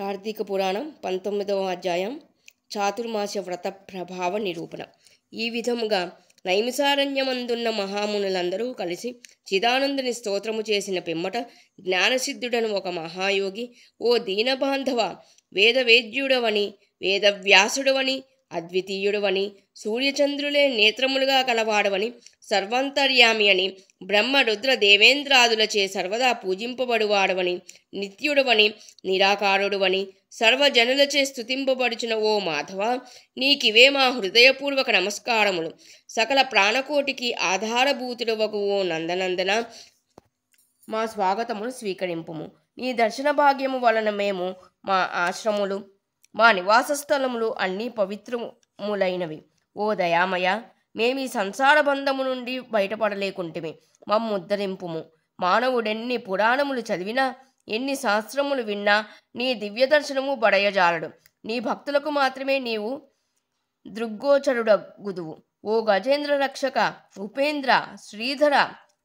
కార్తీక పురాణం పంతొమ్మిదవ అధ్యాయం చాతుర్మాస వ్రత ప్రభావ నిరూపణ ఈ విధముగా నైమిసారణ్యమందున్న మహామునులందరూ కలిసి చిదానందుని స్తోత్రము చేసిన పిమ్మట జ్ఞానసిద్ధుడను ఒక మహాయోగి ఓ దీనబాంధవ వేదవేద్యుడవని వేదవ్యాసుడవని అద్వితీయుడవని సూర్యచంద్రులే నేత్రములుగా కలవాడవని సర్వంతర్యామి అని బ్రహ్మ రుద్ర దేవేంద్రాదులచే సర్వదా పూజింపబడువాడవని నిత్యుడవని నిరాకారుడువని సర్వజనులచే స్థుతింపబడుచున ఓ మాధవ నీకివే మా హృదయపూర్వక నమస్కారములు సకల ప్రాణకోటికి ఆధారభూతుడవకు ఓ నందనందన మా స్వాగతమును స్వీకరింపుము నీ దర్శన భాగ్యము వలన మేము మా ఆశ్రములు మా నివాస స్థలములు అన్నీ పవిత్రములైనవి ఓ దయామయ మేమీ సంసార బంధము నుండి బయటపడలేకుంటమే మమ్ముద్ధరింపుము మానవుడెన్ని పురాణములు చదివినా ఎన్ని శాస్త్రములు విన్నా నీ దివ్య దర్శనము బడయజాలడు నీ భక్తులకు మాత్రమే నీవు దృగ్గోచరుడగుదువు ఓ గజేంద్ర రక్షక ఉపేంద్ర శ్రీధర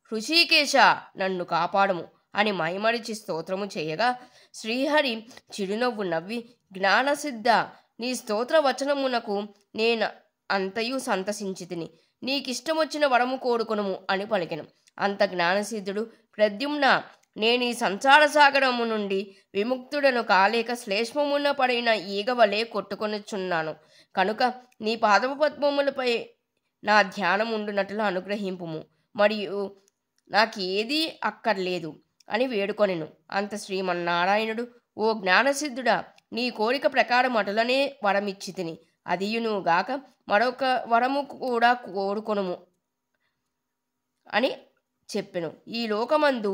హృషికేశ నన్ను కాపాడము అని మైమరిచి స్తోత్రము చేయగా శ్రీహరి చిరునవ్వు నవ్వి జ్ఞానసిద్ధ నీ స్తోత్ర వచనమునకు నేను అంతయు సంతసించితిని నీకిష్టమొచ్చిన వరము కోరుకును అని పలికెను అంత జ్ఞానసిద్ధుడు ప్రద్యుమ్న నేను ఈ సంసార సాగరము నుండి విముక్తుడను కాలేక శ్లేష్మమున పడిన ఈగవలే కొట్టుకొనిచున్నాను కనుక నీ పాదవ పద్మములపై నా ధ్యానం ఉండునట్లు అనుగ్రహింపుము మరియు నాకు ఏదీ అక్కర్లేదు అని వేడుకొనెను అంత శ్రీమన్నారాయణుడు ఓ జ్ఞానసిద్ధుడా నీ కోరిక ప్రకారం అటులనే వరమిచ్చి తిని అదియునుగాక మరొక వరము కూడా కోరుకొనుము అని చెప్పెను ఈ లోకమందు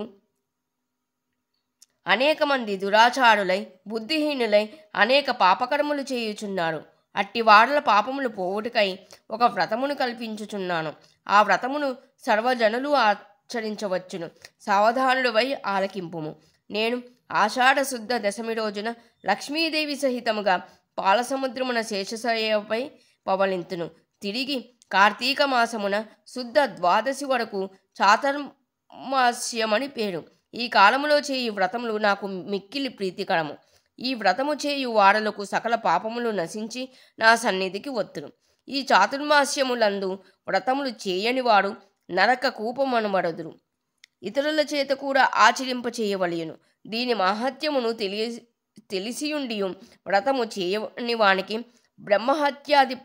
అనేక మంది దురాచారులై బుద్ధిహీనులై అనేక పాపకర్మలు చేయుచున్నారు అట్టి వాడల పాపములు పోవుటకై ఒక వ్రతమును కల్పించుచున్నాను ఆ వ్రతమును సర్వజనులు ఆచరించవచ్చును సావధానుడివై ఆలకింపుము నేను ఆషాఢశుద్ధ దశమి రోజున లక్ష్మీదేవి సహితముగా పాలసముద్రమున శేషశయపై పవలింతును తిరిగి కార్తీక మాసమున శుద్ధ ద్వాదశి వరకు చాతర్మాస్యమని పేరు ఈ కాలములో చేయు వ్రతములు నాకు మిక్కిలి ప్రీతికరము ఈ వ్రతము చేయు వారలకు సకల పాపములు నశించి నా సన్నిధికి వత్తును ఈ చాతుర్మాస్యములందు వ్రతములు చేయని వాడు నరక కూపమనబడదురు ఇతరుల చేత కూడా ఆచరింప చేయవలయను దీని మహత్యమును తెలియ తెలిసియుండియు వ్రతము చేయని వానికి బ్రహ్మహత్యాది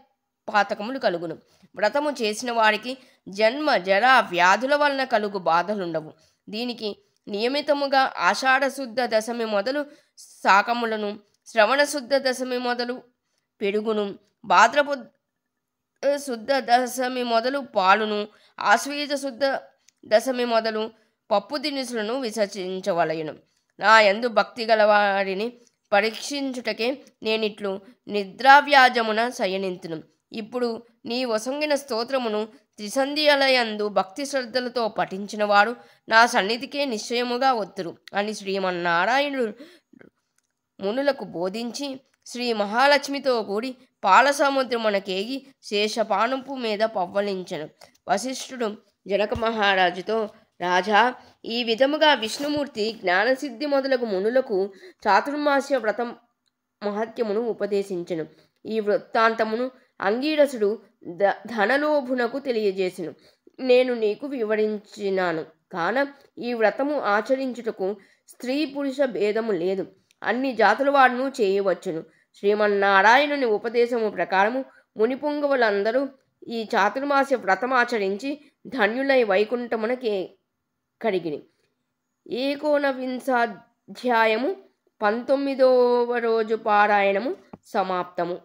పాతకములు కలుగును వ్రతము చేసిన వారికి జన్మ జర వ్యాధుల వలన కలుగు బాధలుండవు దీనికి నియమితముగా ఆషాఢశుద్ధ దశమి మొదలు శాకములను శ్రవణశుద్ధ దశమి మొదలు పెరుగును భాద్రపు శుద్ధ దశమి మొదలు పాలును ఆశ్వీజ శుద్ధ దశమి మొదలు పప్పు దినుసులను విసర్జించవలయను నా ఎందు భక్తి గలవాడిని పరీక్షించుటకే నేనిట్లు నిద్రావ్యాజమున శయనింతును ఇప్పుడు నీ వసంగిన స్తోత్రమును త్రిసంధ్యలయందు భక్తి శ్రద్ధలతో పఠించినవాడు నా సన్నిధికే నిశ్చయముగా ఒత్తురు అని శ్రీమన్నారాయణుడు మునులకు బోధించి శ్రీ మహాలక్ష్మితో కూడి పాలసముద్రమునకేగి శేషపానుపు మీద పవ్వలించను వశిష్ఠుడు జనక మహారాజుతో రాజా ఈ విధముగా విష్ణుమూర్తి జ్ఞానసిద్ధి మొదలగు మునులకు చాతుర్మాస్య వ్రతం మహత్యమును ఉపదేశించను ఈ వృత్తాంతమును అంగీరసుడు ద ధనలోభునకు తెలియజేసెను నేను నీకు వివరించినాను కాన ఈ వ్రతము ఆచరించుటకు స్త్రీ పురుష భేదము లేదు అన్ని జాతుల వాడును చేయవచ్చును శ్రీమన్నారాయణుని ఉపదేశము ప్రకారము మునిపుంగవులందరూ ఈ చాతుర్మాస వ్రతమాచరించి ధన్యులై వైకుంఠమునకే కడిగిరి ఏకోనవింశాధ్యాయము పంతొమ్మిదవ రోజు పారాయణము సమాప్తము